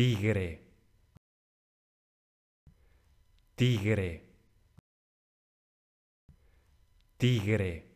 tigre, tigre, tigre.